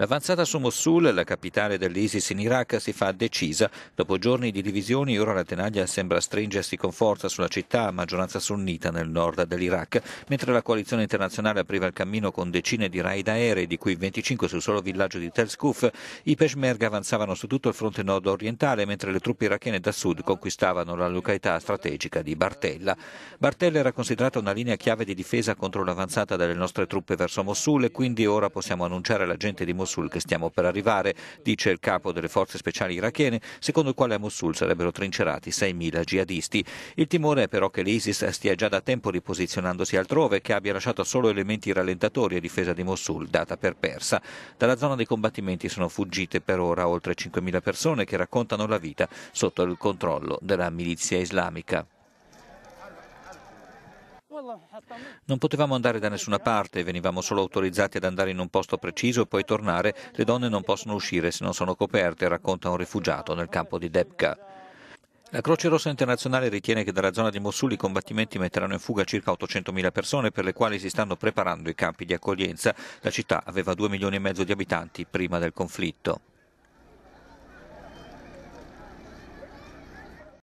L'avanzata su Mosul, la capitale dell'ISIS in Iraq, si fa decisa. Dopo giorni di divisioni, ora la tenaglia sembra stringersi con forza sulla città a maggioranza sunnita nel nord dell'Iraq, mentre la coalizione internazionale apriva il cammino con decine di raid aerei, di cui 25 sul solo villaggio di Telskuf, i Peshmerga avanzavano su tutto il fronte nord-orientale, mentre le truppe irachene da sud conquistavano la località strategica di Bartella. Bartella era considerata una linea chiave di difesa contro l'avanzata delle nostre truppe verso Mosul e quindi ora possiamo annunciare alla gente di Mosul Mosul che stiamo per arrivare, dice il capo delle forze speciali irachene, secondo il quale a Mosul sarebbero trincerati 6.000 jihadisti. Il timore è però che l'ISIS stia già da tempo riposizionandosi altrove, e che abbia lasciato solo elementi rallentatori a difesa di Mosul, data per persa. Dalla zona dei combattimenti sono fuggite per ora oltre 5.000 persone che raccontano la vita sotto il controllo della milizia islamica. Non potevamo andare da nessuna parte, venivamo solo autorizzati ad andare in un posto preciso e poi tornare. Le donne non possono uscire se non sono coperte, racconta un rifugiato nel campo di Debka. La Croce Rossa internazionale ritiene che dalla zona di Mosul i combattimenti metteranno in fuga circa 800.000 persone per le quali si stanno preparando i campi di accoglienza. La città aveva 2 milioni e mezzo di abitanti prima del conflitto.